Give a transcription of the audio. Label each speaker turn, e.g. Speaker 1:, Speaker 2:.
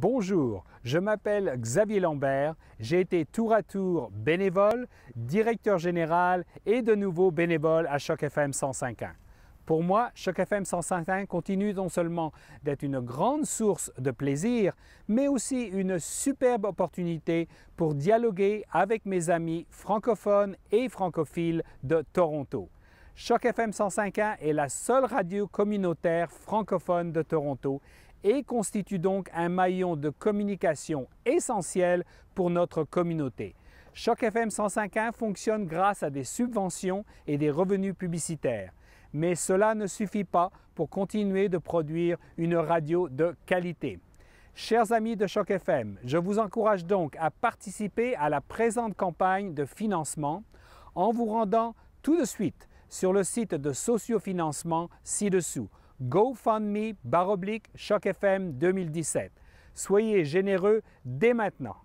Speaker 1: Bonjour, je m'appelle Xavier Lambert, j'ai été tour à tour bénévole, directeur général et de nouveau bénévole à Choc FM 105.1. Pour moi, Choc FM 105.1 continue non seulement d'être une grande source de plaisir, mais aussi une superbe opportunité pour dialoguer avec mes amis francophones et francophiles de Toronto. Choc FM 105.1 est la seule radio communautaire francophone de Toronto et constitue donc un maillon de communication essentiel pour notre communauté. Choc FM 105.1 fonctionne grâce à des subventions et des revenus publicitaires. Mais cela ne suffit pas pour continuer de produire une radio de qualité. Chers amis de Choc FM, je vous encourage donc à participer à la présente campagne de financement en vous rendant tout de suite sur le site de sociofinancement ci-dessous, GoFundMe, baroblique, Choc 2017. Soyez généreux dès maintenant.